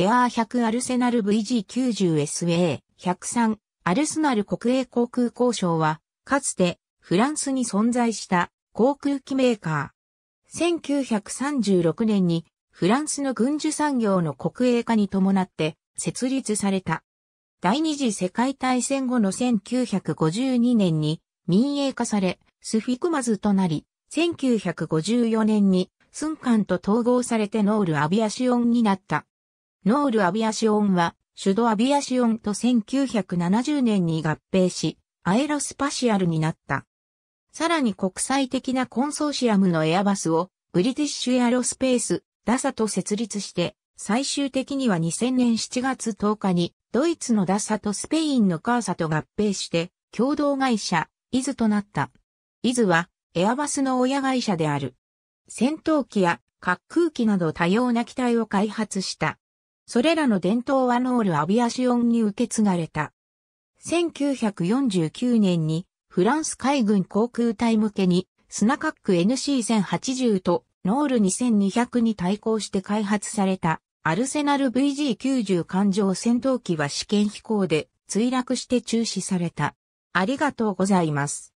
エアー100アルセナル VG90SA103 アルスナル国営航空交渉は、かつてフランスに存在した航空機メーカー。1936年にフランスの軍需産業の国営化に伴って設立された。第二次世界大戦後の1952年に民営化され、スフィクマズとなり、1954年にスンカンと統合されてノールアビアシオンになった。ノールアビアシオンは、シュドアビアシオンと1970年に合併し、アエロスパシアルになった。さらに国際的なコンソーシアムのエアバスを、ブリティッシュエアロスペース、ダサと設立して、最終的には2000年7月10日に、ドイツのダサとスペインのカーサと合併して、共同会社、イズとなった。イズは、エアバスの親会社である。戦闘機や滑空機など多様な機体を開発した。それらの伝統はノール・アビアシオンに受け継がれた。1949年にフランス海軍航空隊向けにスナカック NC1080 とノール2200に対抗して開発されたアルセナル VG90 艦上戦闘機は試験飛行で墜落して中止された。ありがとうございます。